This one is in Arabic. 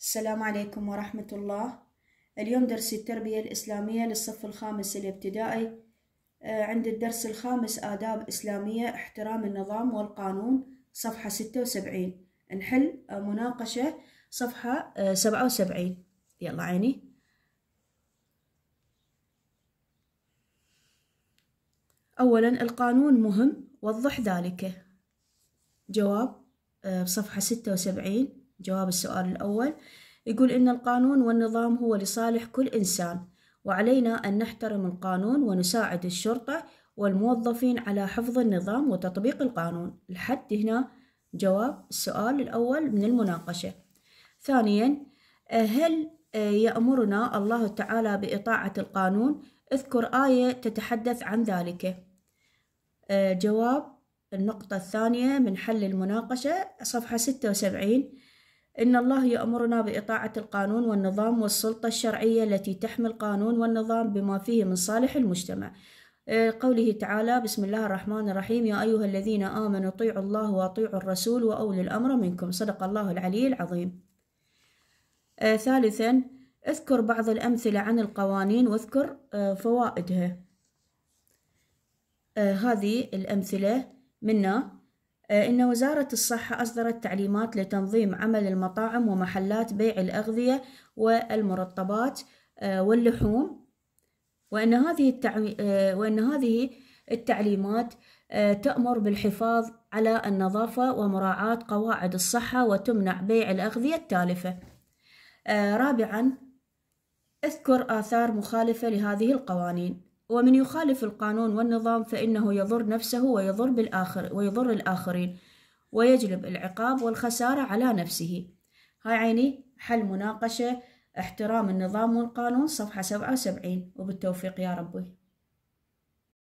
السلام عليكم ورحمة الله اليوم درس التربية الإسلامية للصف الخامس الابتدائي آه، عند الدرس الخامس آداب إسلامية احترام النظام والقانون صفحة ستة وسبعين نحل آه، مناقشة صفحة آه، سبعة وسبعين يلا عيني أولا القانون مهم وضح ذلك جواب بصفحة ستة وسبعين جواب السؤال الأول يقول إن القانون والنظام هو لصالح كل إنسان وعلينا أن نحترم القانون ونساعد الشرطة والموظفين على حفظ النظام وتطبيق القانون لحد هنا جواب السؤال الأول من المناقشة ثانيا هل يأمرنا الله تعالى بإطاعة القانون اذكر آية تتحدث عن ذلك جواب النقطة الثانية من حل المناقشة صفحة 76 إن الله يأمرنا بإطاعة القانون والنظام والسلطة الشرعية التي تحمي القانون والنظام بما فيه من صالح المجتمع آه، قوله تعالى بسم الله الرحمن الرحيم يا أيها الذين آمنوا اطيعوا الله واطيعوا الرسول وأولي الأمر منكم صدق الله العلي العظيم آه، ثالثا اذكر بعض الأمثلة عن القوانين واذكر آه، فوائدها هذه الأمثلة منا آه، إن وزارة الصحة أصدرت تعليمات لتنظيم عمل المطاعم ومحلات بيع الأغذية والمرطبات آه، واللحوم وأن هذه آه، وأن هذه التعليمات تأمر بالحفاظ على النظافة ومراعاة قواعد الصحة وتمنع بيع الأغذية التالفة. رابعاً اذكر آثار مخالفة لهذه القوانين ومن يخالف القانون والنظام فإنه يضر نفسه ويضر بالآخر ويضر الآخرين ويجلب العقاب والخسارة على نفسه هاي عيني حل مناقشة احترام النظام والقانون صفحة سبعة وسبعين وبالتوفيق يا ربي